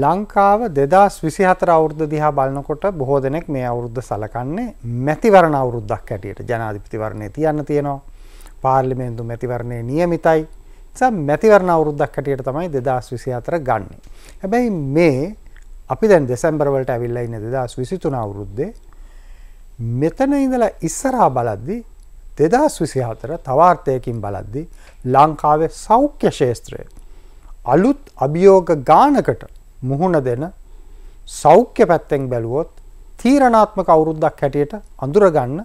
ලංකාව 2024 අවුරුද්ද දිහා බලනකොට බොහෝ දෙනෙක් මේ අවුරුද්ද සලකන්නේ මැතිවරණ අවුරුද්දක් හැටියට ජනාධිපතිවරණය තියන්න තියෙනවා. පාර්ලිමේන්තු මැතිවරණය නියමිතයි. නිසා මැතිවරණ අවුරුද්දක් හැටියට තමයි 2024 ගන්නෙ. හැබැයි මේ අපි දැන් දෙසැම්බර් වලට ඇවිල්ලා ඉන්නේ 2023 අවුරුද්දේ. මෙතන ඉඳලා ඉස්සරහා බලද්දි 2024 තවාර්ථයකින් බලද්දි ලංකාවේ සෞඛ්‍ය ශාස්ත්‍රය අලුත් අභියෝග ගානකට මුහුණ දෙන සෞඛ්‍ය පැත්තෙන් බැලුවොත් තීරණාත්මක අවුරුද්දක් හැටියට අඳුරගන්න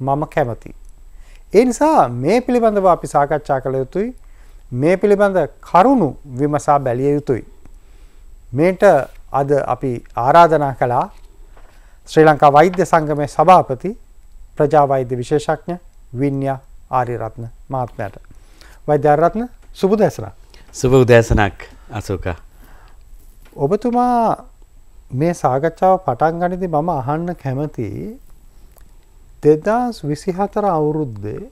මම කැමති. ඒ නිසා මේ පිළිබඳව අපි සාකච්ඡා කළ යුතුයි මේ පිළිබඳ කරුණු විමසා බැලිය යුතුයි. මේට අද අපි ආරාධනා කළා ශ්‍රී ලංකා වෛද්‍ය සංගමය සභාපති ප්‍රජාවෛද්‍ය විශේෂඥ විඤ්ඥා ආරිරත්න මහත්මයට. වෛද්‍යාරත්න සුබ දැසනක්. සුබ උදෑසනක් අසෝකා. ඔබතුමා මේ සාකච්ඡාව පටන් ගනිති මම අහන්න කැමති දෙදස් විසිහතර අවුරුද්දේ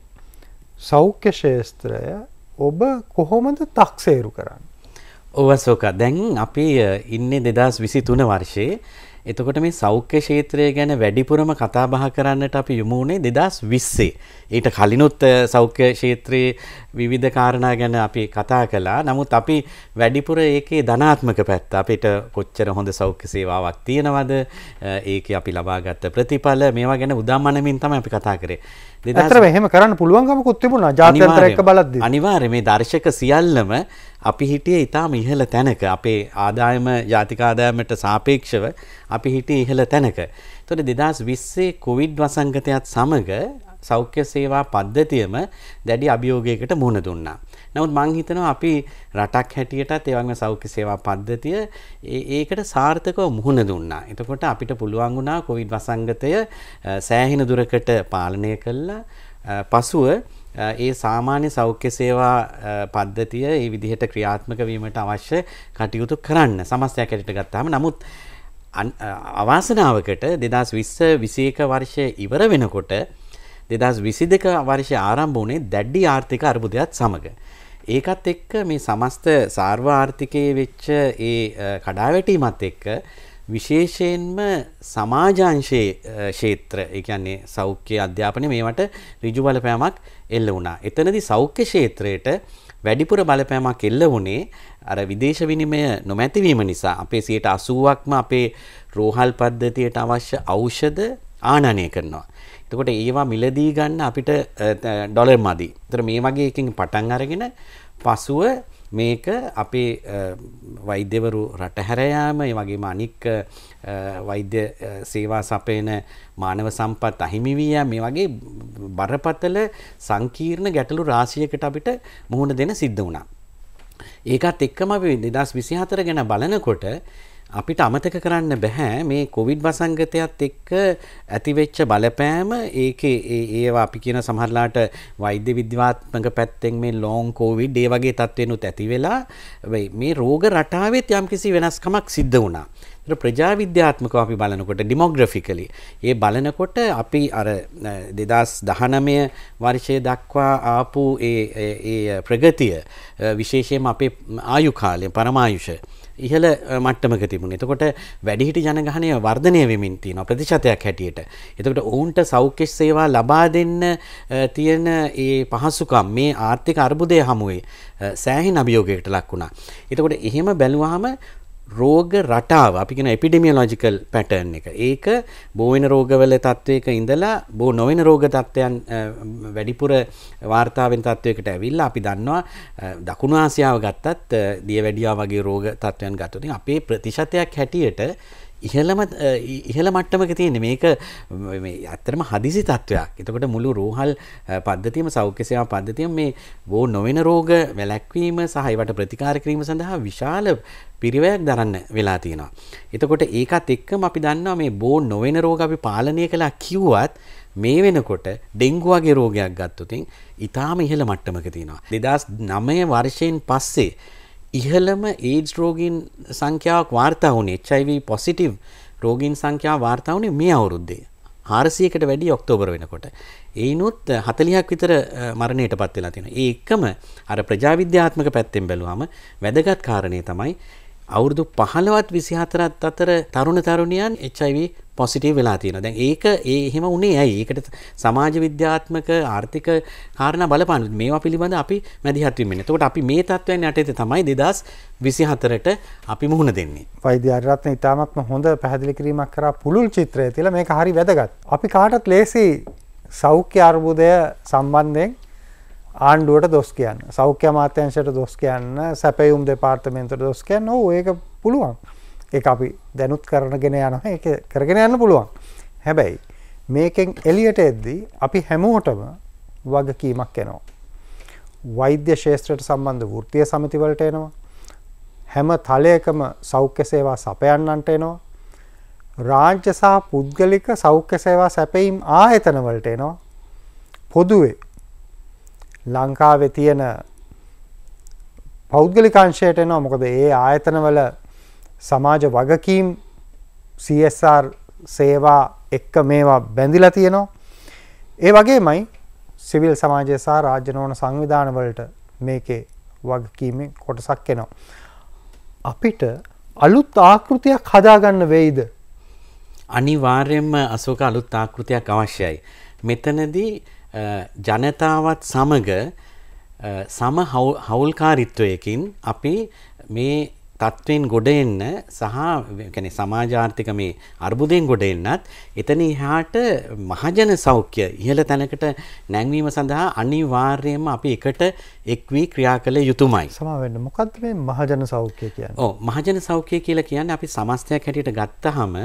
සෞඛ්‍ය ශේෂත්‍රය ඔබ කොහොමද තක්සේරු කරන්න. ඔවසෝක දැන් අපි ඉන්නේ දෙදස් විසි තුන වර්ෂයේ එතකොට මේ සෞඛ්‍ය ශේත්‍රය ගැන වැඩිපුරම කතාබහ කරන්නට අපි යොමුුණේ දෙදස් විස්සේ. ඊට කලිනුත් සෞඛ්‍ය ශේත්‍රයේ විවිධ කාරණා ගැන අපි කතා කලා නමුත් අපි වැඩිපුර ඒකේ ධනාත්මක පැත්ත අපිට කොච්චර හොඳ සෞඛ්‍ය සේවාවක් තියෙනවද ඒක අපි ලබාගත්ත ප්‍රතිඵල මේවා ගැන උදාමනමින් තම අපි කතා කරේ. දෙදතර මෙහෙම කරන්න පුළුවන්ගම කොත්තිබුණ ජාතන්තරක බලද අනිවාර්ය මේ දර්ශක සියල්ලම අපි හිටියේ ඉතාම ඉහළ තැනක අපේ ආදායම ජාතිකාදායමට සාපේක්ෂව අපි හිටිය ඉහළ තැනක. තොට දෙදස් විස්සේ කොවිඩ් වසංගතයත් සමඟ සෞඛ්‍ය සේවා පද්ධතියම දැඩි අභියෝගයකට මුහුණ දුන්නා. නමුත් මං හිතනවා අපි රටක් හැටියටත් ඒ වගේම සෞඛ්‍ය සේවා පද්ධතිය ඒකට සාර්ථකව මුහුණ දුන්නා. එතකොට අපිට පුළුවන් වුණා කොවිඩ් වසංගතය සෑහෙන දුරකට පාලනය කළා. පසුව ඒ සාමාන්‍ය සෞඛ්‍ය සේවා පද්ධතිය ඒ විදිහට ක්‍රියාත්මක වීමට අවශ්‍ය කටයුතු කරන්න සමස්තයක් ඇරට ගත්තාම නමුත් අවාසනාවකට දෙදස් විස්ස විසේක වර්ෂය ඉවර වෙනකොට දෙදස් විසි දෙක වර්ෂය ආරම්භ වනේ දැඩ්ඩි ආර්ථික අර්බුදයක් සමඟ. ඒකත් එක්ක මේ සමස්ත සාර්වාර්ථිකයේ වෙච්ච ඒ කඩාවැටීමත් එක්ක විශේෂයෙන්ම සමාජංශයේ ක්ෂේත්‍ර ඒ කියන්නේ සෞඛ්‍ය අධ්‍යාපනය මේවට ඍජු බලපෑමක් එල්ල වුණා. එතනදී සෞඛ්‍ය ක්ෂේත්‍රයට වැඩිපුර බලපෑමක් එල්ල වුණේ අර විදේශ විනිමය නොමැතිවීම නිසා අපේ 80%ක්ම අපේ රෝහල් පද්ධතියට අවශ්‍ය ඖෂධ ආනනය කරනවා. එතකොට ඒවා මිලදී ගන්න අපිට ඩොලර් මදි. ඒතර මේ වගේ එකකින් පටන් අරගෙන පසුව මේක අපේ වෛද්‍යවරු රටහැරයාම වගේම අනික් වෛද්‍ය සේවා සපයන මානව සම්පත් අහිමිවිය මේ වගේ බරපතල සංකීර්ණ ගැටලු රාශියකට අපිට මුහුණ දෙන සිද්ධ වුණා. ඒකත් එක්කම අපි දෙදස් විසිහතර ගැන බලනකොට අපිට අමතක කරන්න බැහැ මේ කොවිඩ් වසංගතයත් එක්ක ඇතිවෙච්ච බලපෑම ඒකේ ඒවා අපි කියන සමහරලාට වෛද්‍ය විද්‍යාත්මක පැත්තෙන් මේ ලෝන් කෝවිඩ් ඒ වගේ තත්ත්වෙනුත් ඇති වෙලා මේ රෝග රටාවෙත් යම්කිසි වෙනස්කමක් සිද්ධ වුණා. ප්‍රජාවිද්‍යාත්මක අපි බලනකොට ඩිමෝග්‍රෆිකලි ඒ බලනකොට අපි අර දෙදස් දහනමය වර්ෂය දක්වා ආපු ඒ ප්‍රගතිය විශේෂයෙන් අපේ ආයුකාලය පරමායුෂ ඉහළ මට්ටමක තිබුණ එතකොට වැඩිහිට ජනගහනය වර්ධනය වෙමින් තියෙන ප්‍රතිශතයක් හැටියට. එතකට ඔවුන්ට සෞඛ්‍ය සේවා ලබා දෙන්න තියෙන ඒ පහසුකම් මේ ආර්ථික අර්බුදය හමුවේ සෑහි අභියෝගයට ලක් වුණා. එතකොට එහෙම බැලුවහම රෝග රටාව අපි කියන එපිඩෙමියොලොජිකල් පැටර්න් එක. ඒක බෝවෙන රෝගවල තත්වයක ඉඳලා බෝ නොවන රෝග තත්ත්වයන් වැඩිපුර වාර්තා වෙන තත්වයකට ඇවිල්ලා අපි දන්නවා දකුණු ආසියාව ගත්තත් දියවැඩියා වගේ රෝග තත්ත්වයන් ගත්තොත් අපේ ප්‍රතිශතයක් හැටියට ඉහළම ඉහළ මට්ටමක තියෙන මේක ඇත්තරම හදිසි තත්ත්වයක් එතකොට මුළු රෝහල් පද්ධතියම සෞඛ්‍යසයා පද්ධතිය මේ බෝ නොවෙන රෝග වැලැක්වීම සහහිවට ප්‍රතිකාරකිරීම සඳහා විශාල පිරිවයක් දරන්න වෙලා තියෙනවා. එතකොට ඒකත් එක්කම අපි දන්නවා මේ බෝ නොවෙන රෝග අපි පාලනය කළා කිව්වත් මේ වෙනකොට ඩෙංගු වගේ රෝගයක් ගත්තොතින් ඊටාම ඉහළ මට්ටමක තියෙනවා. 2009 වර්ෂයෙන් පස්සේ ඉහළම ඒඩ්ස් රෝගීන් සංඛ්‍යාවක් වාර්තා වුණේ HIV පොසිටිව් රෝගීන් සංඛ්‍යාව වාර්තා වුණේ මේ අවුරුද්දේ. 400කට වැඩි ඔක්තෝබර් වෙනකොට. ඒනොත් 40ක් විතර මරණයට පත් වෙලා තියෙනවා. ඒ එකම අර ප්‍රජාවිද්‍යාත්මක පැත්තෙන් බැලුවම වැදගත් කාරණේ තමයි අවුරුදු 15ත් 24ත් අතර තරුණ තරුණියන් HIV පොසිටීව් වෙලා තියෙනවා. දැන් ඒක ඒ එහෙම උනේ ඇයි? ඒකට සමාජ විද්‍යාත්මක ආර්ථික කාරණා බලපාන මේවා පිළිබඳ අපි මැදිහත් වෙන්න ඕනේ. එතකොට අපි මේ තත්ත්වයන් යටතේ තමයි 2024ට අපි මුහුණ දෙන්නේ. වෛද්‍ය ආරත්න ඉතාමත්ම හොඳ පැහැදිලි කිරීමක් කරා පුළුල් චිත්‍රය තියලා මේක හරි වැදගත්. අපි කාටත් ලේසි සෞඛ්‍ය අර්බුදය සම්බන්ධයෙන් ආණ්ඩුවට දොස් කියන්න. සෞඛ්‍ය අමාත්‍යංශයට දොස් කියන්න, සැපයුම් දෙපාර්තමේන්තුවට දොස් කියන්න. ඕ ඒක පුළුවන්. ඒක අපි දැනුත් කරනගෙන යනවා ඒක කරගෙන යන්න පුළුවන්. හැබැයි මේකෙන් එළියට එද්දී අපි හැමෝටම වගකීමක් එනවා. වෛද්‍ය ශේෂත්‍රයට සම්බන්ධ වෘත්තීය සමිති වලට එනවා. හැම තලයකම සෞඛ්‍ය සේවා සපයන්නන්ට එනවා. රාජ්‍ය සහ පුද්ගලික සෞඛ්‍ය සේවා සැපයීම් ආයතන වලට එනවා. පොදුවේ ලංකාවේ තියෙන පෞද්ගලිකාංශයට එනවා මොකද ඒ ආයතනවල සමාජ වගකීම් CSR සේවා එක්ක මේවා බැඳිලා තියෙනවා. ඒ වගේමයි සිවිල් සමාජය සහ රාජ්‍ය නෝන සංවිධාන වලට මේකේ වගකීමේ කොටසක් එනවා. අපිට අලුත් ආකෘතියක් හදාගන්න වෙයිද? අනිවාර්යයෙන්ම අසෝක අලුත් ආකෘතියක් අවශ්‍යයි. මෙතනදී ජනතාවත් සමග සම හවුල්කාරීත්වයකින් අපි මේ තත්ත්වෙන් ගොඩ එන්න සහ සමාජාර්ථික මේ අර්බුදයෙන් ගොඩ එන්නත් එතන එහාට මහජන සෞඛ්‍ය ඉහළ තැනකට නැංවීම සඳහා අනිවාර්යයෙන්ම අපි එකට එක්වී ක්‍රියා කළ යුතුමයි. සමාවෙන්න මොකද්ද මේ මහජන සෞඛ්‍ය කියන්නේ? ඔව් මහජන සෞඛ්‍ය කියලා කියන්නේ අපි සමස්තයක් හැටියට ගත්තාම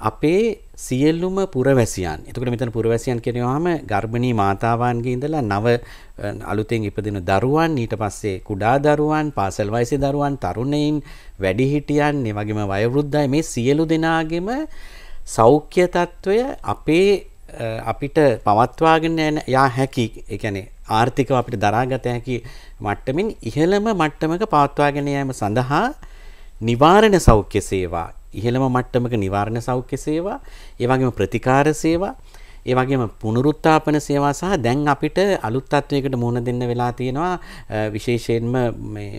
අපේ සියල්ලුම පුරවැසියන් එතකට මෙතන පුරවැසියන් කෙනවාම ගර්භණී මාතාවන්ගේ ඉඳලා නව අලුතෙන් ඉපදින දරුවන් ඊට පස්සේ කුඩා දරුවන් පාසල් වයිසි දරුවන් තරුණයින් වැඩිහිටියන් වගේම වයවෘද්ධයි මේ සියලු දෙනාගෙම සෞඛ්‍ය තත්ත්වය අපේ අපිට පවත්වාගෙන යා හැකි එකැනෙ ආර්ථිකව අපිට දරාගත හැකි මට්ටමින් ඉහළම මට්ටමක පවත්වාගෙන යෑම සඳහා නිවාරණ සෞඛ්‍ය සේවා ඉහළම මට්ටමක නිවාරණ සෞඛ්‍ය සේවා, ඒ වගේම ප්‍රතිකාර සේවා, ඒ වගේම පුනරුත්ථාපන සේවා සහ දැන් අපිට අලුත් තත්වයකට මුහුණ දෙන්න වෙලා තියෙනවා විශේෂයෙන්ම මේ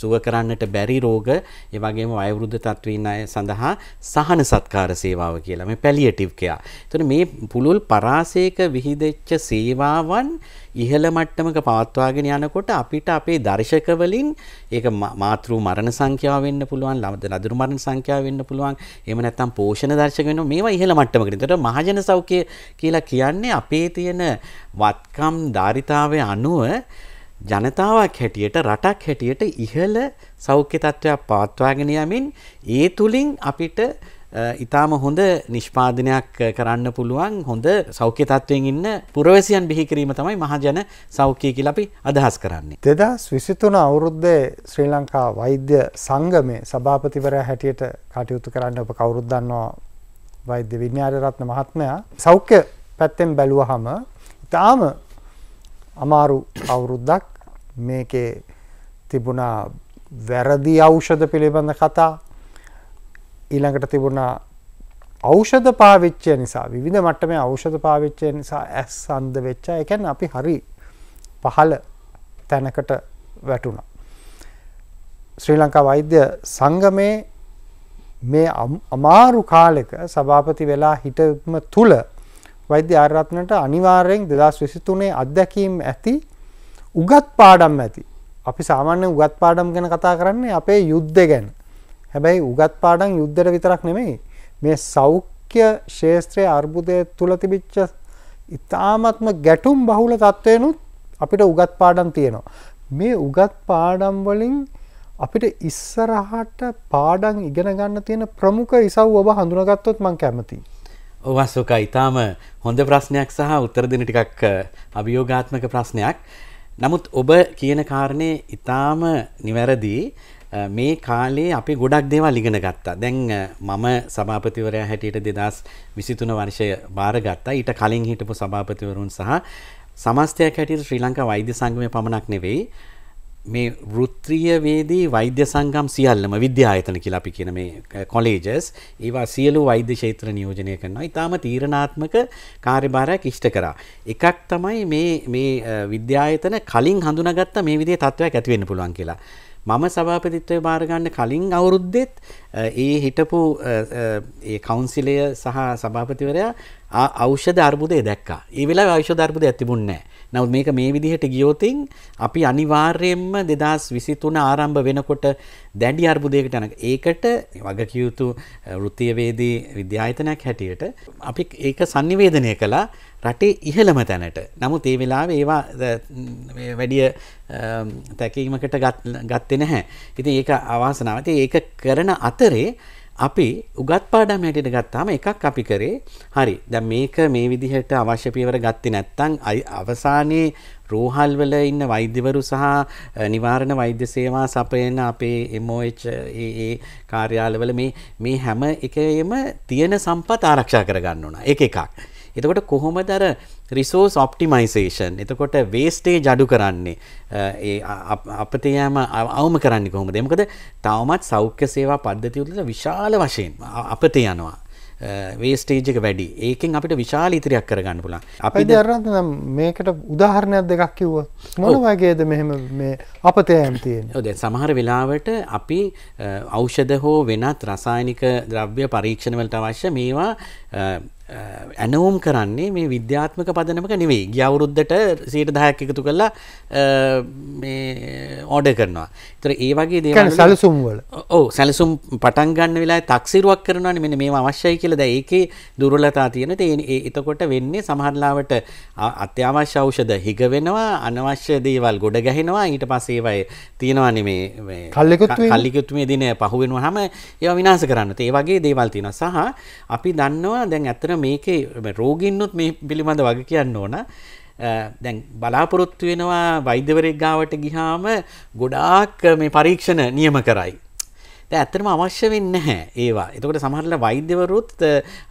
සුව කරන්නට බැරි රෝග, ඒ වගේම වයෝවෘද්ධ තත්වීන් අය සඳහා සහන සත්කාර සේවාව කියලා මේ පැලියටිව් කෙයා. එතකොට මේ පුළුල් පරාසයක විහිදෙච්ච සේවාවන් ඉහළ මට්ටමක පවත්වාගෙන යනකොට අපිට අපේ දර්ශකවලින් ඒක මාතෘ මරණ සංඛ්‍යාව වෙන්න පුළුවන් ළමද නදුරු මරණ සංඛ්‍යාව වෙන්න පුළුවන් එහෙම නැත්නම් පෝෂණ දර්ශක වෙනවා මේවා ඉහළ මට්ටමකට. ඒතර මහජන සෞඛ්‍ය කියලා කියන්නේ අපේ තියෙන වත්කම් ධාරිතාවේ අනුව ජනතාවක් හැටියට රටක් හැටියට ඉහළ සෞඛ්‍ය තත්ත්වයක් පවත්වාගෙන යමින් ඒ තුලින් අපිට ඉතාම හොඳ නිෂ්පාදනයක් කරන්න පුළුවන් හොඳ සෞඛ්‍ය තත්ත්වයෙන් ඉන්න පුරවැසියන් බිහිකිරීම තමයි මහජන සෞඛ්‍යය කියලා අපි අදහස් කරන්නේ. 2023 අවුරුද්දේ ශ්‍රී ලංකා වෛද්‍ය සංගමේ සභාපතිවරයා හැටියට කටයුතු කරන්න ඔබ කවුරුද දන්නවා වෛද්‍ය විඤ්ඤාණරත්න මහත්මයා සෞඛ්‍ය පැත්තෙන් බැලුවහම ඉතාම අමාරු අවුරුද්දක් මේකේ තිබුණා වැරදි ඖෂධ පිළිබඳ කතා ඊළඟට තිබුණා ඖෂධ පාවිච්චය නිසා විවිධ මට්ටමේ ඖෂධ පාවිච්චය නිසා ඇස් අන්ධ වෙච්ච ඒ කියන්නේ අපි හරි පහළ තැනකට වැටුණා. ශ්‍රී ලංකා වෛද්‍ය සංගමේ මේ අමාරු කාලෙක සභාපති වෙලා හිටම තුල වෛද්‍ය ආරත්නට අනිවාර්යෙන් 2023 අත්දැකීම් ඇති උගත් පාඩම් ඇති. අපි සාමාන්‍ය උගත් පාඩම් ගැන කතා කරන්නේ අපේ යුද්ධ ගැන. හැබැයි උගත් පාඩම් යුද්ධයට විතරක් නෙමෙයි මේ සෞඛ්‍ය ශාස්ත්‍රයේ අර්බුදයේ තුල තිබිච්ච ඉතාමත්ම ගැටුම් බහුල තත්වයනුත් අපිට උගත් පාඩම් තියෙනවා. මේ උගත් පාඩම් වලින් අපිට ඉස්සරහට පාඩම් ඉගෙන ගන්න තියෙන ප්‍රමුඛ ඉසව් ඔබ හඳුනාගත්තොත් මම කැමතියි. ඔවස්සෝක ඉතාම හොඳ ප්‍රශ්නයක් සහ උත්තරදින ටිකක් අභියෝගාත්මක ප්‍රශ්නයක්. නමුත් ඔබ කියන කාරණය ඉතාම නිවැරදිී මේ කාලේ අපි ගොඩක් දේවල් ඉගෙන ගත්තා. දැන් මම සභාපතිවරයා හැටියට 2023 වර්ෂය බාරගත්තා. ඊට කලින් හිටපු සභාපතිවරුන් සහ සමස්තයක් හැටියට ශ්‍රී ලංකා වෛද්‍ය සංගමය පමණක් නෙවෙයි මේ වෘත්‍රියවේදී වෛද්‍ය සංගම් සියල්ලම විද්‍යායතන කියලා අපි කියන මේ කොලේජස් ඒවා සියලු වෛද්‍ය ක්ෂේත්‍ර නියෝජනය කරනවා. ඊටාම තීරණාත්මක කාර්යභාරයක් ඉෂ්ට කරා. එකක් තමයි මේ මේ විද්‍යායතන කලින් හඳුනාගත්ත මේ විදිහේ තත්ත්වයක් ඇති වෙන්න පුළුවන් කියලා. මම සභාපතිත්වය භාරගන්න කලින් අවුරුද්දෙත් ඒ හිටපු කවුන්සිලය සහ සභාපතිවරයා අවෂ ධර්බුදය දැක් ඒ වෙලා අවෂ ධර්බුද ඇතිබුන්නෑ නවත් මේක මේ විදිහට ගියෝතින් අපි අනිවාර්යෙන්ම දෙදස් විසිතුන ආරම්භ වෙනකොට දැඩි අර්බුදයකට යන ඒකට වගකියයුතු වෘතියවේදී විද්‍යායතනයක් හැටියට අපි ඒක සංනිවේදනය කලා රටේ ඉහළම තැනට නමුත් ඒ වෙලා ඒවා වැඩිය තැකීමකට ගත්තෙ නැහැ ඉති ඒක අවාසනාවති ඒක කරන අතරේ අපි උගත් පාඩම් හැටියට ගත්තාම එකක් අපි කරේ හරි දැන් මේක මේ විදිහට අවශ්‍ය පියවර ගත්තේ නැත්නම් අවසානයේ රෝහල් වල ඉන්න වෛද්‍යවරු සහ නිවාරණ වෛද්‍ය සේවා සපයන අපේ MOH ඒ ඒ කාර්යාලවල මේ මේ හැම එකේම තියෙන සම්පත් ආරක්ෂා කරගන්න ඕන. ඒක එකක්. එතකොට කොහොමද අර රිසෝස් ඔප්ටිමයිසේෂන් එතකොට වේස්ටේ ජඩු කරන්නේ ඒ අපට යෑම අවම කරන්න කොහොමද මොකද තවමත් සෞඛ්‍ය සේවා පද්ධතිවලට විශාල වශයෙන් අපට යනවා වේස්ටේජක වැඩි ඒකෙන් අපිට විශාල ඉතිරයක් කරගන්න පුළන් අපි දරන්න මේකට උදාහරණයක් දෙකක් කිව්ව මොනවගේද මෙහෙම මේ අපතයම් තියෙන ද සමහර වෙලාවට අපි ඖෂධ හෝ වෙනත් රසායනික ද්‍රව්‍ය පරීක්ෂණවලට අවශ්‍ය මේවා ඇනවුම් කරන්නේ මේ විද්‍යාත්මක පදනමක නෙවෙයි ගියවුරුද්දට සීට දහයක් එකතු කරලා ඕඩ කරනවා තර ඒ වගේ දේ සැලසුම්වල ඕ සැලසුම් පටන් ගන්න වෙලා තක්සිරුවක් කරනවා මෙන්න මේ අවශ්‍යයි කියලා දැ ඒකේ දුරලතා තියෙන ඒ එතකොට වෙන්නේ සමහරලාවට අත්‍යවශ්‍ය ඖෂධ හිග වෙනවා අනවශ්‍ය දේවල් ගොඩ ගැහෙනවා ඊට පස්සේවයි තියෙනවානේ මේ කල්ලිකුත්මේ දින පහුවෙනවා හම ඒ විනාස කරන්න ඒ වගේ දේවල් තියෙන සහ අපි දන්නවා දැන් ඇත්තර මේකේ රෝගින්නුත් මේ පිළිබඳ වග කියන්න ඕන දැන් බලාපොරොත්තු වෙනවා වෛද්‍යවරෙක් ගාවට ගිහාම ගොඩාක් මේ පරීක්ෂණ නියම කරයි. ඇත්තටම අවශ්‍ය වෙන්න හැ ඒවා එතකොට සමහරල වෛද්‍යවරුත්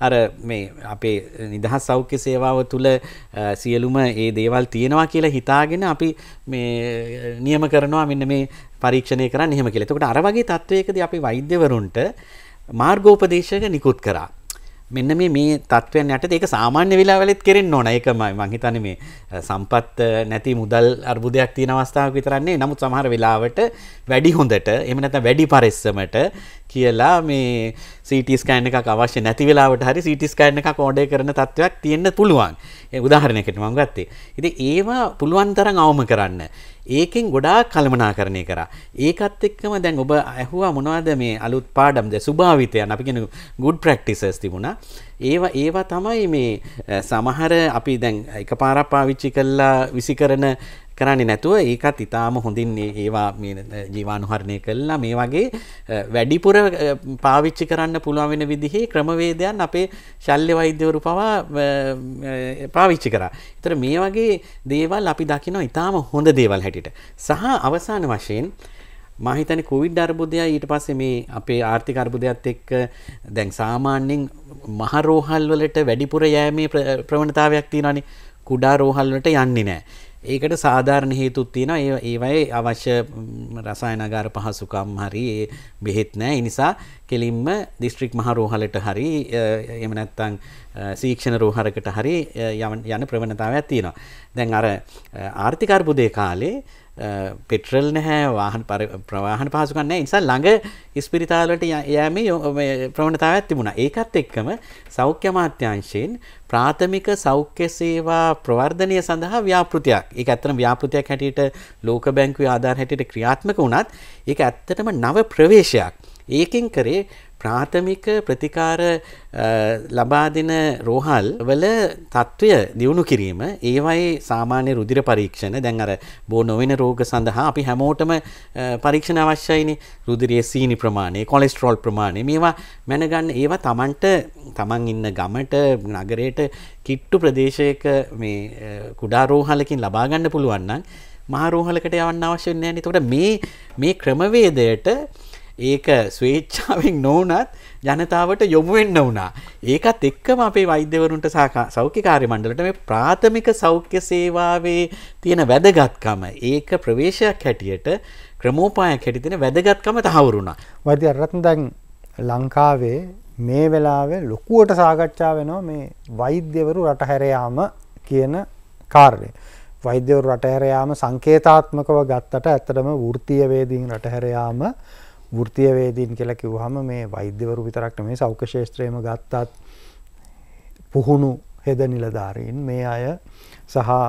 අර මේ අපේ නිදහස් සෞඛ්‍ය සේවාව තුළ සියලුම ඒ දේවල් තියෙනවා කියලා හිතාගෙන අපි මේ නියම කරනවා මෙන්න මේ පරීක්ෂණය කරන්න එහෙම කියලා එතකොට අර වගේ තත්ත්වයකද අපි වෛද්‍යවරුන්ට මාර්ගෝපදේශක නිකුත් කරා මෙන්න මේ මේ තත්ත්වයන් යටතේ ඒක සාමාන්‍ය වෙලාවලෙත් කෙරෙන්න ඕන. ඒකමයි මං හිතන්නේ මේ සම්පත් නැති මුදල් අර්බුදයක් තියෙන අවස්ථාවක් විතරන්නේ. නමුත් සමහර වෙලාවට වැඩි හොඳට එහෙම නැත්නම් වැඩි පරිස්සමට කියලා මේ සිටස්කෑන් එක අවශ්‍ය නැති වෙලාවට හරි සිටස්කෑන් එක කෝඩය කරන තත්ත්වයක් තියෙන්න්න පුළුවන් උදාහරණයකට මං ගත්තේ. ඉති ඒවා පුළුවන් තරන් අවම කරන්න. ඒකෙන් ගොඩා කළමනා කරණය කර. ඒකත් එක්කම දැන් ඔබ ඇහවා මොනවාද මේ අලුත් පාඩම්ද සුභාවිතය අපිගෙන ගුඩ් ප්‍රක්ටිසස් තිබුණ. ඒවා ඒවා තමයි මේ සමහර අපි දැන් එක පාරක් පාවිච්චි කල්ලා විසි කරන කරන්නේ නැතුව ඒකත් ඉතාම හොඳින් ඒවා ජීවානුහරණය කල්ලා මේ වගේ වැඩිපුර පාවිච්චි කරන්න පුළුවන් වෙන විදිහේ ක්‍රමවේදයන් අපේ ශල්්‍ය වෛද්‍යවරු පවා පාවිච්චි කරා. එතර මේ වගේ දේවල් අපි දකිනවා ඉතාම හොඳ දේවල් හැටිට. සහ අවසාන වශයෙන් මහිතන කුවිඩ් අර්බුදය ඊට පස්සේ මේ අපේ ආර්ථික අර්බුදයක්ත් එක්ක දැන් සාමාන්‍යෙන් මහරෝහල් වලට වැඩිපුර යෑමේ ප්‍රවණතාවයක් තියෙනනි කුඩා රෝහල්ලට යන්නේ නෑ. ඒකට සාධාරණ හේතුත් තියෙනවා ඒවයි අවශ්‍ය රසායනගාර පහසුකම් හරි බෙහෙත් නෑ එනිසා කෙලින්ම දිස්ත්‍රික් මහරෝහලට හරි එහෙම නැත්නම් සීක්ෂණ රෝහලකට හරි යන ප්‍රවණතාවයක් තියෙනවා. දැන් අර ආර්ථික අර්බුදයේ කාලේ පෙට්‍රල් නැහැ වාහන ප්‍රවාහන පහසුකම් නැහැ. නිසා ළඟ ඉස්පිරිතාලවලට යෑමේ ප්‍රවණතාවයක් තිබුණා. ඒකත් එක්කම සෞඛ්‍ය අමාත්‍යාංශයෙන් ප්‍රාථමික සෞඛ්‍ය සේවා ප්‍රවර්ධනය සඳහා ව්‍යාපෘතියක්. ඒක ඇත්තටම ව්‍යාපෘතියක් හැටියට ලෝක බැංකුවේ ආධාර හැටියට ක්‍රියාත්මක වුණත් ඒක ඇත්තටම නව ප්‍රවේශයක්. ඒකෙන් කරේ ප්‍රාථමික ප්‍රතිකාර ලබා දෙන රෝහල් වල තත්ත්වය දියුණු කිරීම ඒවයි සාමාන්‍ය රුදිර පරීක්ෂණ දැන් අර බෝ නොවෙන රෝග සඳහා අපි හැමෝටම පරීක්ෂණ අවශ්‍යයිනි රුදිරයේ සීනි ප්‍රමාණය කොලෙස්ට්‍රෝල් ප්‍රමාණය මේවා මැනගන්න ඒවා තමන්ට තමන් ඉන්න ගමට නගරයට කිට්ටු ප්‍රදේශයක මේ කුඩා රෝහලකින් ලබාගන්න පුළුවන්න මහරෝහලකට යවන්න අවශ්‍ය නෑනි තොට මේ මේ ක්‍රමවේදයට ඒක ස්වේච්ඡාවෙන් නොවනත් ජනතාවට යොමු වෙන්න වුණා. ඒකත් එක්කම අපේ වෛද්‍යවරුන්ට සෞඛ්‍ය කාර්ය මණ්ඩලට මේ ප්‍රාථමික සෞඛ්‍ය සේවාවේ තියෙන වැදගත්කම ඒක ප්‍රවේශයක් හැටියට ක්‍රමෝපායක් හැටියට තියෙන වැදගත්කම තහවුරු වුණා. වෛද්‍ය රත්න දැන් ලංකාවේ මේ වෙලාවේ ලොකුවට සාකච්ඡා වෙනවා මේ වෛද්‍යවරු රට හැර යාම කියන කාර්යය. වෛද්‍යවරු රට හැර යාම සංකේතාත්මකව ගත්තට ඇත්තටම වෘත්තීය වේදීන් රට හැර යාම වෘත්තීය වේදීන් කියලා කිව්වහම මේ වෛද්‍යවරු විතරක් නෙමෙයි සෞඛ්‍ය ශාස්ත්‍රයේම ගත්තත් පුහුණු හෙද නිලධාරීන් මේ අය සහ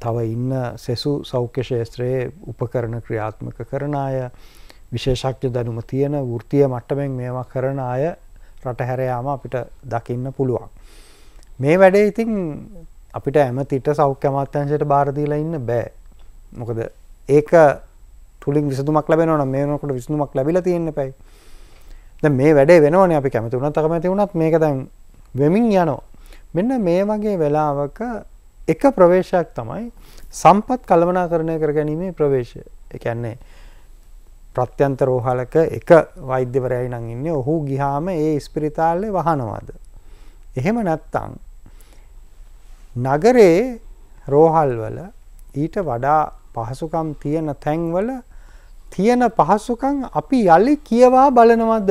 තව ඉන්න සෙසු සෞඛ්‍ය ශාස්ත්‍රයේ උපකරණ ක්‍රියාත්මක කරන අය විශේෂඥ දැනුම තියෙන වෘත්තීය මට්ටමින් මේවා කරන අය රට හැර යාම අපිට දකින්න පුළුවන්. මේ වැඩේ ඉතින් අපිට ඇමතිට සෞඛ්‍ය අමාත්‍යංශයට බාර දීලා ඉන්න බෑ. මොකද ඒක තුලින් විසඳුමක් ලැබෙනවා නම් මේ වෙනකොට විසඳුමක් ලැබිලා තියෙන්න එපයි. දැන් මේ වැඩේ වෙනවනේ අපි කැමති වුණත් අකමැති වුණත් මේක දැන් වෙමින් යනවා. මෙන්න මේ වගේ වෙලාවක එක ප්‍රවේශයක් තමයි සම්පත් කළමනාකරණය කර ගැනීමේ ප්‍රවේශය. ඒ කියන්නේ ප්‍රත්‍යන්තර රෝහලක එක වෛද්‍යවරයයි නම් ඉන්නේ ඔහු ගිහාම ඒ ස්පිරිතාලේ වහනවාද. එහෙම නැත්තම් නගරේ රෝහල්වල ඊට වඩා පහසුකම් තියෙන තැන්වල තියෙන පහසුකම් අපි යලි කියවා බලනවද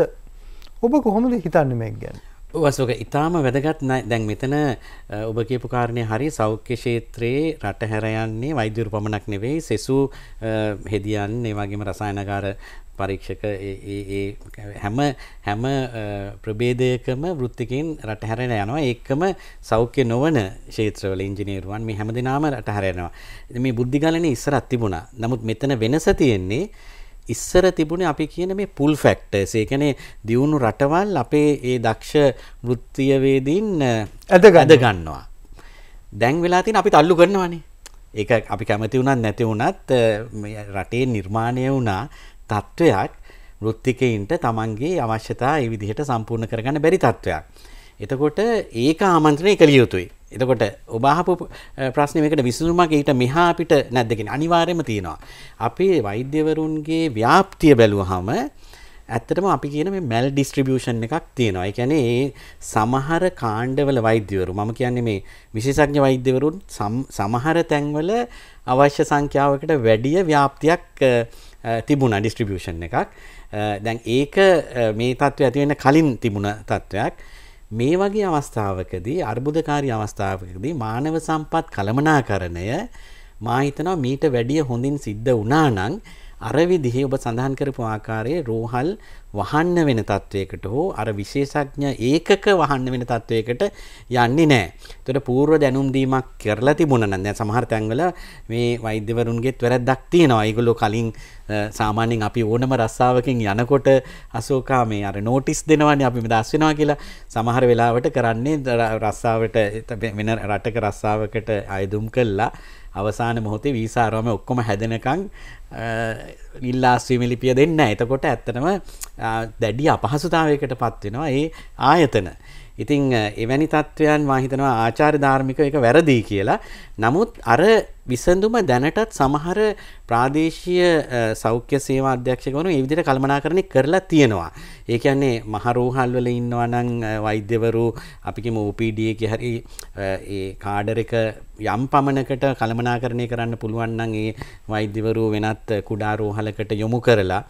ඔබ කොහොමද හිතන්න මේ ගැන වසක ඉතාම වැදගත් දැන් මෙතන ඔබ කියපු කාරණය හරි සෞඛ්‍ය ෂේත්‍රයේ රට හැරයන්නේ වෛද්‍යරු පමණක් නෙවෙයි සෙසු හෙදියන් ඒවාගේම රසායනකාර පරීක්ෂක හැම හැම ප්‍රබේදයකම වෘත්තිකින් රටහැරෙන යනවා එක්කම සෞඛ්‍ය නොවන ශේත්‍රවල ඉංජිනේරුවන් මේ හැම දෙනාම රටහැරෙනවා මේ බුද්ධිගලන ඉස්සරත් තිබුණා නමුත් මෙතන වෙනස තියෙන්නේ ඉස්සර තිබුණේ අපි කියන මේ පුල් ෆැක්ටර්ස් ඒ කියන්නේ දියුණු රටවල් අපේ ඒ දක්ෂ වෘත්තීයවේදීන් ඇද ගන්නවා දැන් වෙලා තියෙන අපි තල්ලු කරනවානේ ඒක අපි කැමති වුණත් නැති වුණත් රටේ නිර්මාණය වුණා තත්ත්වයක් වෘත්තිකයින්ට තමන්ගේ අවශ්‍යතා ඒ විදිහට සම්පූර්ණ කරගන්න බැරි තත්ත්වයක්. එතකොට ඒක ආමන්ත්‍රණය කළ යුතුයි. එතකොට ඔබහපු ප්‍රශ්නයකට විසඳුමක් ඊට මෙහා අපිට නැද්දකින් අනිවාර්යම තියෙනවා. අපේ වෛද්‍යවරුන්ගේ ව්‍යාප්තිය බැලුවහම ඇත්තටම අපි කියන මේ මැල් ඩිස්ට්‍රිබියුෂන් එකක් තියෙනවා. ඒ කියන්නේ ඒ සමහර කාණ්ඩවල වෛද්‍යවරු මම කියන්නේ මේ විශේෂඥ වෛද්‍යවරුන් සමහර තැන්වල අවශ්‍ය සංඛ්‍යාවකට වැඩිය ව්‍යාප්තියක් තිබුණ ඩිස්ට්‍රිබියෂන් එකක් දැන් ඒක මේ තත්ත්ව ඇතිවෙන්න කලින් තිබුණ තත්ත්වයක් මේ වගේ අවස්ථාවකදී අර්බුදකාරී අවස්ථාවකදී මානව සම්පත් කළමනා කරණය මාහිතනවා මීට වැඩිය හොඳින් සිද්ධ වනානං අර විදිහේ ඔබ සඳහන් කරපු ආකාරයේ රෝහල් වහන්න වෙන තත්වයකට හෝ අර විශේෂඥ ඒකක වහන්න වෙන තත්වයකට යන්නේ නැහැ. එතකොට පූර්ව දැනුම් දීමක් කරලා තිබුණා නම් දැන් සමහර තැන්වල මේ වෛද්‍යවරුන්ගෙත් වැරද්දක් තියෙනවා. ඒගොල්ලෝ කලින් සාමාන්‍යයෙන් අපි ඕනම රස්සාවකින් යනකොට අශෝකා මේ අර නෝටිස් දෙනවනේ අපි මෙදාස් වෙනවා කියලා සමහර වෙලාවට කරන්නේ රස්සාවට වෙන රටක රස්සාවකට අයදුම් කළා අවසාන මොහොතේ වීසාරම ඔක්කොම හැදෙනකං ඉල්ලාස්වීම ලිපිය දෙන්න එතකොට ඇත්තටම දැඩි අපහසුතාවයකට පත්වෙනවා ඒ ආයතන. ඉතිං එවැනි තත්ත්වයන් වාහිතනවා ආචාර ධර්මික එක වැරදිී කියලා. නමුත් අර විසඳුම දැනටත් සමහර ප්‍රාදේශීය සෞඛ්‍ය සේවා අධ්‍යක්ෂකවරු ඒ විදිහට කළමනාකරණය කරලා තියෙනවා. ඒ කියන්නේ මහරෝහල් වල ඉන්නවා නම් වෛද්‍යවරු අපි කිමු OPD එකේ හරි ඒ කාඩර් එක යම් පමණකට කළමනාකරණය කරන්න පුළුවන් නම් ඒ වෛද්‍යවරු වෙනත් කුඩා රෝහලකට යොමු කරලා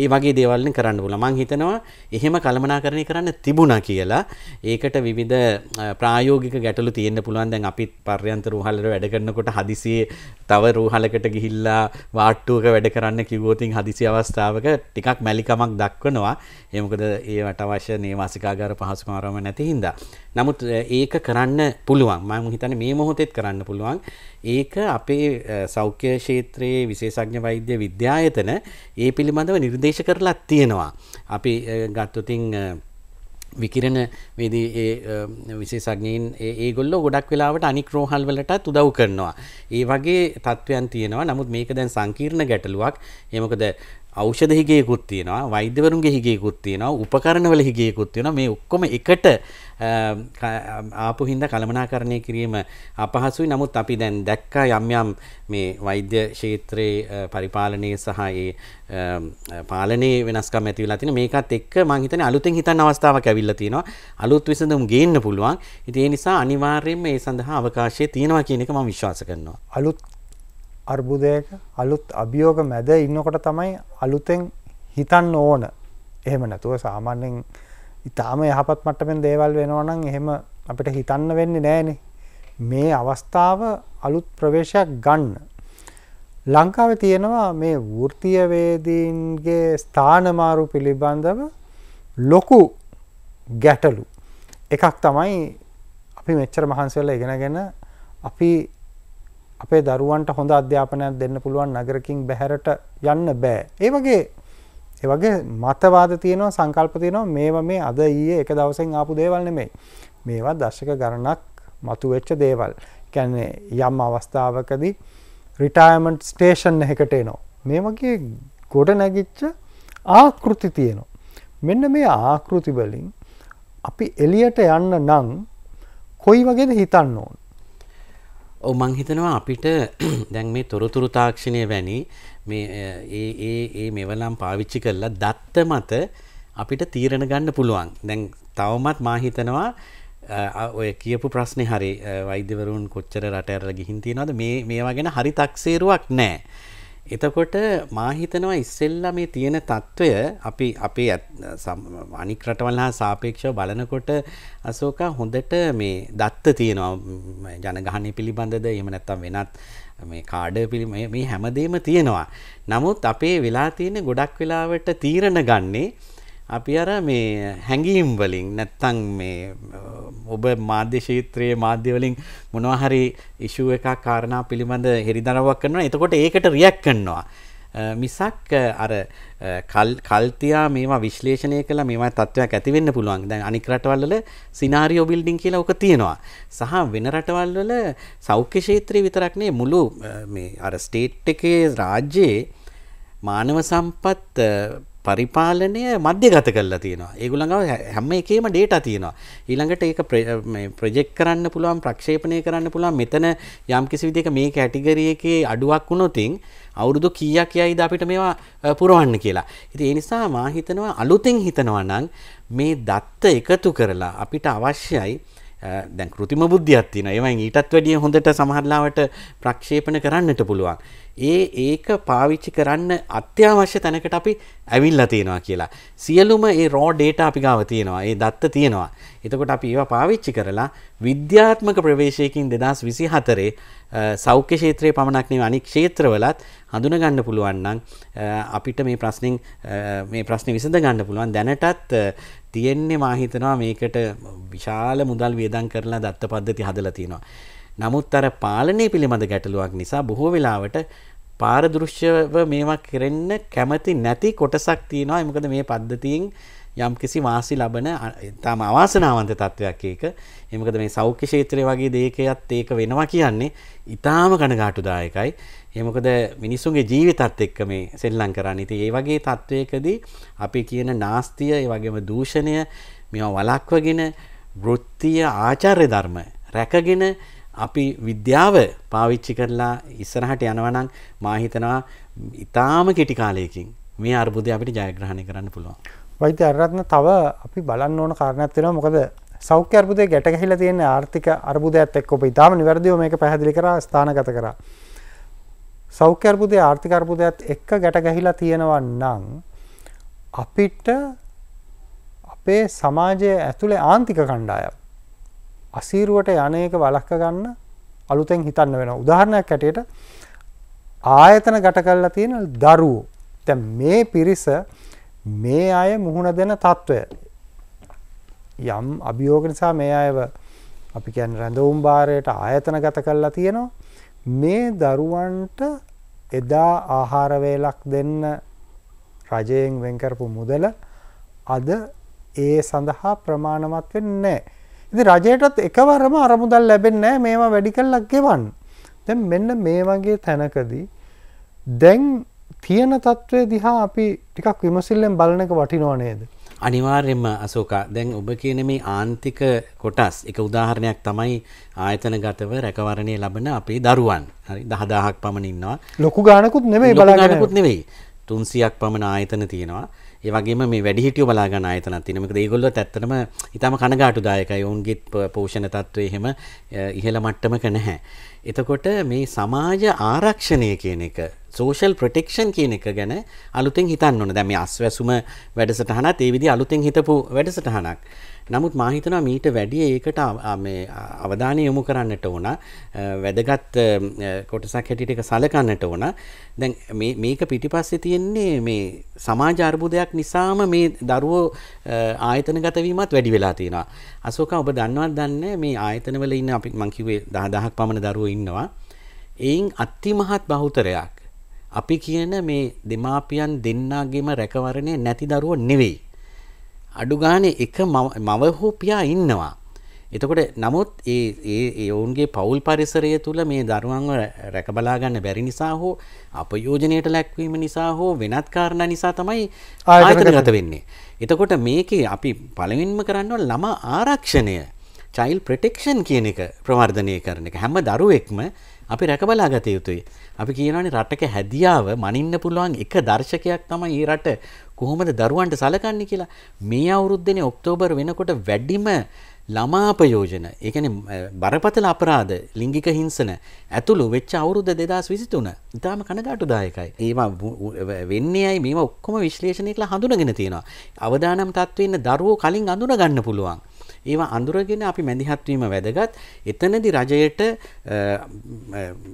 ඒ වගේ දේවල්න කරන්න පුල මං හිතනවා එහෙම කළමනාකරණය කරන්න තිබුණ කියලා ඒකට විවිධ ප්‍රායෝගික ගැටලු තියෙන්න්න පුළුවන් දැන් අපිත් පර්යන්ත රූහල්ලට වැඩ කරනකොට හදිසිේ තව රූහලකට ගිහිල්ලා වාට්ටුවක වැඩ කරන්න කිවෝතින් හදිසි අවස්ථාවක ටිකක් මැලිකමක් දක්වනවා එමකද ඒවට අවශ්‍ය නේවාසිකාගාර පහසුමාරම නැතිහින්ද. නමුත් ඒක කරන්න පුළුවන් මම හිතන මේ මොහොතෙත් කරන්න පුළුවන් ඒක අපේ සෞඛ්‍ය ක්ෂේත්‍රයේ විශේෂඥ වෛද්‍ය විද්‍යායතන ඒ පිළිබඳව නිර්දේශ කරලා තියෙනවා. අපි ගත්තතින් විකිරණ වේදී ඒ විශේෂඥයින් ඒගොල්ලෝ ගොඩක් වෙලාවට අනික් රෝහල් වලටත් උදව් කරනවා. ඒ වගේ තත්ත්වයන් තියෙනවා. නමුත් මේක දැන් සංකීර්ණ ගැටලුවක්. ඒ මොකද ඖෂධ හිගයකුත් තියෙනවා වෛද්‍යවරුන්ගේ හිගයකුත් තියෙනවා උපකරණවල හිගයකුත් තියෙනවා මේ ඔක්කොම එකට ආපු හින්දා කළමනාකරණය කිරීම අපහසුයි නමුත් අපි දැන් දැක්කා යම් යම් මේ වෛද්‍ය ක්ෂේත්‍රයේ පරිපාලනයේ සහ ඒ පාලනයේ වෙනස්කම් ඇති වෙලා තියෙන මේකත් එක්ක මම හිතන්නේ අලුතෙන් හිතන්න අවස්ථාවක් ඇවිල්ලා තියෙනවා අලුත් විසඳුම් ගේන්න පුළුවන් ඉතින් ඒ නිසා අනිවාර්යයෙන්ම ඒ සඳහා අවකාශය තියෙනවා කියන එක මම විශ්වාස කරනවා අලුත් අර්බුදයක අලුත් අභියෝග මැද ඉන්නකොට තමයි අලුතෙන් හිතන්න ඕන එහෙම නැතුව සාමාන්‍යෙන් ඉතාම යහපත් මට්ටමෙන් දේවල් වෙනවනම් එහෙම අපිට හිතන්න වෙන්නේ නෑනේ මේ අවස්ථාව අලුත් ප්‍රවේශයක් ගන්න ලංකාවේ තියෙනවා මේ වෘතියවේදීන්ගේ ස්ථානමාරු පිළිබඳව ලොකු ගැටලු එකක් තමයි අපි මෙච්චර මහන්සවෙල්ලා ඉගෙනගෙන අපි අපේ දරුවන්ට හොඳ අධ්‍යාපනයක් දෙන්න පුළුවන් නගරකින් බැහැරට යන්න බෑ. ඒ වගේ ඒ වගේ මතවාද තියෙනවා සංකල්ප තියෙනවා මේවා මේ අද ඊයේ එක දවසෙන් ආපු දේවල් නෙමෙයි. මේවා දශක ගණනක් මතුවෙච්ච දේවල්. කියන්නේ යම් අවස්ථාවකදී රිටයර්මන්ට් ස්ටේෂන් එකකට එනවා. මේ වගේ ගොඩ නැගිච්ච ආකෘති තියෙනවා. මෙන්න මේ ආකෘති වලින් අපි එළියට යන්න නම් කොයි වගේද හිතන්න ඕන. ඔව් මං හිතනවා අපිට දැන් මේ තොරතුරු තාක්ෂණය වැනි මේ ඒ ඒ ඒ මෙවලම් පාවිච්චි කරලා දත්ත මත අපිට තීරණ ගන්න පුළුවන්. දැන් තවමත් මා හිතනවා ඔය කියපු ප්‍රශ්නේ හරි වෛද්‍යවරුන් කොච්චර රට ඇරලා ගිහින් තියනවද මේ මේවා ගැන හරි තක්සේරුවක් නැහැ. එතකොට මාහිතනවා ඉස්සෙල්ල මේ තියෙන තත්ත්වය අපි අපේ අනික් රටවල් හා සාපේක්ෂව බලනකොට අසෝකා හොඳට මේ දත්ත තියෙනවා ජනගහනය පිළිබඳද එහෙම නැත්තම් වෙනත් මේ කාඩ පිළිම මේ හැමදේම තියෙනවා. නමුත් අපේ වෙලා තියෙන ගොඩක් වෙලාවට තීරණ ගන්නේ අපි අර මේ හැඟීම් වලින් නැත්තං මේ ඔබ මාධ්‍ය ශීත්‍රයේ මාධ්‍යවලින් මොනවහරි ඉෂුව එකක් කාරණා පිළිබඳ හෙරිදරවක් කරනවා එතකොට ඒකට රියක් කන්නවා. මිසක් අර කල්තියා මේවා විශ්ලේෂණය කළ මේවා තත්ත්වයක් ඇතිවෙන්න පුළුවන් දැන් අනික් රටවල්ල සිනාරියෝ බිල්ඩින් කියලා ඕක තියෙනවා සහ වෙන රටවල්වල සෞඛ්‍ය ක්ෂේත්‍රයේ විතරක්නේ මුළු අර ස්ටේට් එකේ රාජ්‍යයේ මානව සම්පත් පරිපාලනය මධ්‍යගත කරලා තියෙනවා ඒගුළඟව හැම එකේම ඩේට තියෙනවා ඊළඟට ඒක ප්‍රජෙක් කරන්න පුළුවන් ප්‍රක්ෂේපනය කරන්න පුළුවන් මෙතන යම් කිසි විදික මේ කැටිගරිය එකේ අඩුවක් වුණොතින් අවුරුදු කීයක් යයිද අපිට මේවා පුරවන්න කියලා ඉතින් ඒ නිසා මා හිතනවා අලුතෙන් හිතනවා නම් මේ දත්ත එකතු කරලා අපිට අවශ්‍යයි දැන් කෘතිම බුද්ධියක් තියෙනවා. ඒවෙන් ඊටත් වැඩිය හොඳට සමහරලාවට ප්‍රක්ෂේපණ කරන්නට පුළුවන්. ඒ ඒක පාවිච්චි කරන්න අත්‍යවශ්‍ය තැනකට අපි ඇවිල්ලා තියෙනවා කියලා. සියලුම ඒ raw data අපි ගාව තියෙනවා. ඒ දත්ත තියෙනවා. එතකොට අපි ඒවා පාවිච්චි කරලා විද්‍යාත්මක ප්‍රවේශයකින් 2024 සෞඛ්‍ය ක්ෂේත්‍රයේ පමණක් නෙවෙයි අනික් ක්ෂේත්‍රවලත් හඳුන ගන්න පුළුවන් නම් අපිට මේ ප්‍රශ්نين මේ ප්‍රශ්නේ විසඳ ගන්න පුළුවන්. දැනටත් තියෙන්නේ මාහිතනවා මේකට විශාල මුදල් වියදන් කරලා දත්ත පද්ධති හදලා තියෙනවා. නමුත් අර පාලනය පිළිබඳ ගැටලුවක් නිසා බොහෝ වෙලාවට පාරදෘශ්‍යව මේවා කරන්න කැමති නැති කොටසක් තියෙනවා එමකද මේ පද්ධතියෙන් යම් කිසි වාසි ලබන තාම අවාසනාවන්ත තත්ත්වයක් ඒක එමකද මේ සෞඛ්‍ය ශේත්‍රය වගේ දේකයත් ඒක වෙනවා කියන්නේ ඉතාම කණගාටුදායකයි ඒමකද මිනිස්සුන්ගේ ජීවිතත් එක්ක මේ සෙල්ලං කරන්න ඉති ඒ වගේ තත්ත්වයකදී අපි කියන නාස්තිය ඒ වගේම දූෂණය මෙ වලක්වගෙන වෘත්තිය ආචර්ය ධර්ම රැකගෙන අපි විද්‍යාව පාවිච්චි කරලා ඉස්සරහට යනවනං මාහිතනවා ඉතාම කෙටි කාලයකින් මේ අර්බුදය අපිට ජයග්‍රහණය කරන්න පුළුවන්. වෛද්‍ය අරත්න තව අපි බලන්න ඕන කාරණයක්ත්වෙන මොකද සෞඛ්‍ය අර්බුදය ගැටගහිලා තියෙන ආර්ථික අර්බුදයක් එක්ක ඔබ ඉතාම නිවැරදිව මේක පැහැදිලි කර ස්ථානගත කරා. සෞඛ්‍ය අර්බුදය ආර්ථික අර්බුදයත් එක්ක ගැට ගැහිලා තියෙනවා නම් අපිට අපේ සමාජය ඇතුලේ ආන්තික කණ්ඩායම් අසීරුවට යන එක වළක්ව ගන්න අලුතෙන් හිතන්න වෙනවා. උදාහරණයක් ඇටියට ආයතන ගැට කරලා තියෙන දරුවෝ. දැන් මේ පිරිස මේ අය මුහුණ දෙන తত্ত্বය යම් අභියෝග නිසා මේ අයව අපි කියන්නේ රැඳවුම් භාරයට ආයතන ගත කරලා තියෙනවා. මේ දරුවන්ට එදා ආහාර වේලක් දෙන්න රජයෙන් වෙන් කරපු මුදල අද ඒ සඳහා ප්‍රමාණවත් වෙන්නේ නැහැ. ඉතින් රජයටත් එකවරම අරමුදල් ලැබෙන්නේ නැහැ මේවා වැඩි කළක් ගෙවන්න. දැන් මෙන්න මේ වගේ තැනකදී දැන් තියෙන తත්වයේ දිහා අපි ටිකක් විමසිල්ලෙන් බලන එක වටිනව නේද? අනිවාර්යෙන්ම අසෝකා දැන් ඔබ කියන මේ ආන්තික කොටස් එක උදාහරණයක් තමයි ආයතන ගතව රැකවරණය ලබන අපේ දරුවන් හරි දහදාහක් පමණ ඉන්නවා ලොකු ගානකුත් නෙමෙයි බලාගන්නකුත් නෙවෙයි තුන්සියක් පමණ ආයතන තියෙනවා ඒවගේ මේ වැඩිහිටිය බලාගන්න ආයතන තිනමක ඒගොල්ල ඇත්තනම ඉතාම කනගාටුදායකයි ඔවුන්ගේ පෝෂණ තත්ත්වය එහෙම ඉහළ මට්ටමක නැහැ. එතකොට මේ සමාජ ආරක්ෂණය කියන එක සෝෂල් ප්‍රටෙක්ෂන් කියන එක ගැන අලුතෙන් හිතන්න ඕන දැම අස්වැසුම වැඩසටහනත් ඒ විදි අලුතෙන් හිතපු වැඩසටහනක්. නමුත් මාහිතනවා මීට වැඩිය ඒකට අවධානය යොමු කරන්නට ඕන වැදගත් කොටසක් හැටිට එක සලකන්නට ඕන දැන් මේක පිටිපස්සේ තියෙන්නේ මේ සමාජ අර්බුදයක් නිසාම මේ දරුවෝ ආයතන ගතවීමත් වැඩි වෙලා තියෙනවා. අසෝක ඔබ දන්නවත් දන්න මේ ආයතනවල ඉන්න අපි මංකිවේ දහදහක් පමණ දරුවෝ ඉන්නවා. එයින් අත්තිමහත් බහුතරයක් අපි කියන මේ දෙමාපියන් දෙන්නාගේම රැකවරණය නැති දරුව නෙවෙයි. අඩු ගානේ එක මව හෝ පියා ඉන්නවා. එතකොට නමුත් ඒ ඒ ඔවුන්ගේ පවුල් පරිසරය තුළ මේ දරුවන්ව රැකබලා ගන්න බැරි නිසා හෝ අපයෝජනයට ලැක්වීම නිසා හෝ වෙනත් කාරණා නිසා තමයි ආයතනගත වෙන්නේ. එතකොට මේකේ අපි පළවෙනිම කරන්න ළමා ආරක්ෂණය child protection කියන එක ප්‍රවර්ධනය කරන එක හැම දරුවෙක්ම අපි රැකබලා ගත යුතුයි. අපි කියනවානේ රටක හැදියාව මනින්න පුළුවන් එක දර්ශකයක් තමයි මේ රට කොහොමද දරුවන්ට සලකන්නේ කියලා. මේ අවුරුද්දනේ ඔක්තෝබර් වෙනකොට වැඩිම ළමාපයෝජන ඒ කියන්නේ බරපතල අපරාධ ලිංගික හිංසන ඇතුළු වෙච්ච අවුරුද්ද 2023 ඉතාම කනගාටුදායකයි. ඒවා වෙන්නේ ඇයි මේවා ඔක්කොම විශ්ලේෂණය කරලා හඳුනගෙන තියෙනවා. අවදානම් තත්ත්වෙ ඉන්න දරුවෝ කලින් අඳුන ගන්න පුළුවන්. ඒවා අඳුරගෙන අපි මැදිහත්වීම වැදගත් එතනදි රජයට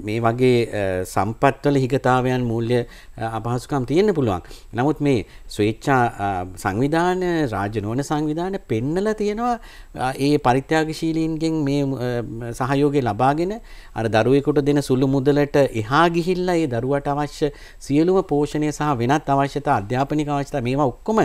මේ වගේ සම්පත්වල හිගතාවයන් මූල්‍ය අපහසුකම් තියෙන්න පුළුවන් නමුත් මේ ස්වේච්ඡා සංවිධාන රාජනෝන සංවිධාන පෙන්නල තියෙනවා ඒ පරිත්‍යාගශීලීන්ගෙන් මේ සහයෝගය ලබාගෙන අර දරුවෙකුට දෙන සුළු මුදලට එහා ගිහිල්ලා ඒ දරුවට අවශ්‍ය සියලුම පෝෂණය සහ වෙනත් අවශ්‍යතා අධ්‍යාපනික අවශ්‍යතා මේවා ඔක්කොම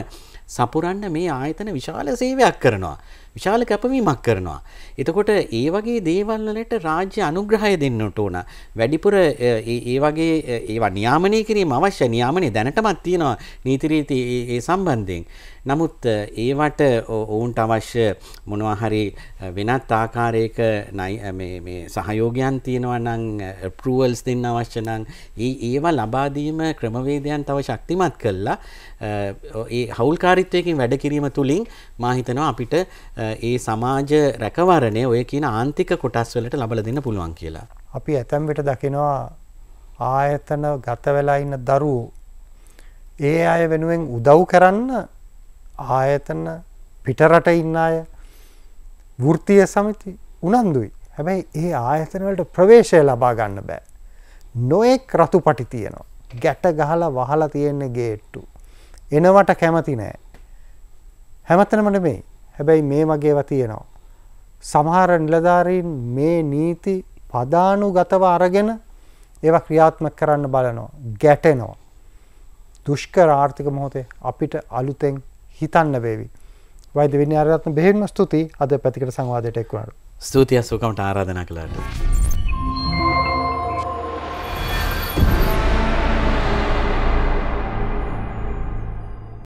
සපුරන්න මේ ආයතන විශාල සේවයක් කරනවා. විශාල කැපවීමක් කරනවා. එතකොට ඒ වගේ දේවල් වලට රාජ්‍ය අනුග්‍රහය දෙන්නට ඕන. වැඩිපුර ඒ වගේ ඒවා නියාමනය කිරීම අවශ්‍ය නියාමනය දැනටමත් තියෙනවා නීති රීති ඒ සම්බන්ධයෙන්. නමුත් ඒවට ඔවුන්ට අවශ්‍ය මොනවා හරි වෙනත් ආකාරයක සහයෝගයන් තියෙනවා නම් ප්‍රුවල්ස් දෙන්න අවශ්‍ය නම් ඒ ඒවා ලබා දීම ක්‍රමවේදයන් තව ශක්තිමත් කළා ඒ හවුල්කාරීත්වයකින් වැඩ කිරීම තුලින් මා හිතනවා අපිට ඒ සමාජ රැකවරණය ඔය කියන ආන්තික කොටස් වලට ලබල දෙන්න පුළුවන් කියලා. අපි ඇතැම් විට දකිනවා ආයතන ගත වෙලා ඉන්න දරුවෝ ඒ අය වෙනුවෙන් උදව් කරන්න ආයතන පිටරට ඉන්න අය වෘත්තිය සමිති උනන්දුයි. හැබැයි ඒ ආයතන වලට ප්‍රවේශය ලබා ගන්න බෑ. නොයෙක් රතුපටි තියෙනවා. ගැට ගහලා වහලා තියෙන්නේ ගේට්ටු. එනවට කැමති නෑ. හැමතැනම නෙමෙයි. හැබැයි මේ වගේව තියෙනවා. සමහර නිලධාරීන් මේ නීති පදානුගතව අරගෙන ඒව ක්‍රියාත්මක කරන්න බලනවා. ගැටෙනවා. දුෂ්කර ආර්ථික මොහොතේ අපිට අලුතෙන් හිතන්න වේවි. වෛද්‍ය විනයාරත්න බෙහෙත්ම ස්තුතියි අද පැතිකට සංවාදයට එක් වුණාට. ස්තුතියි අසෝකමට ආරාධනා කළාට.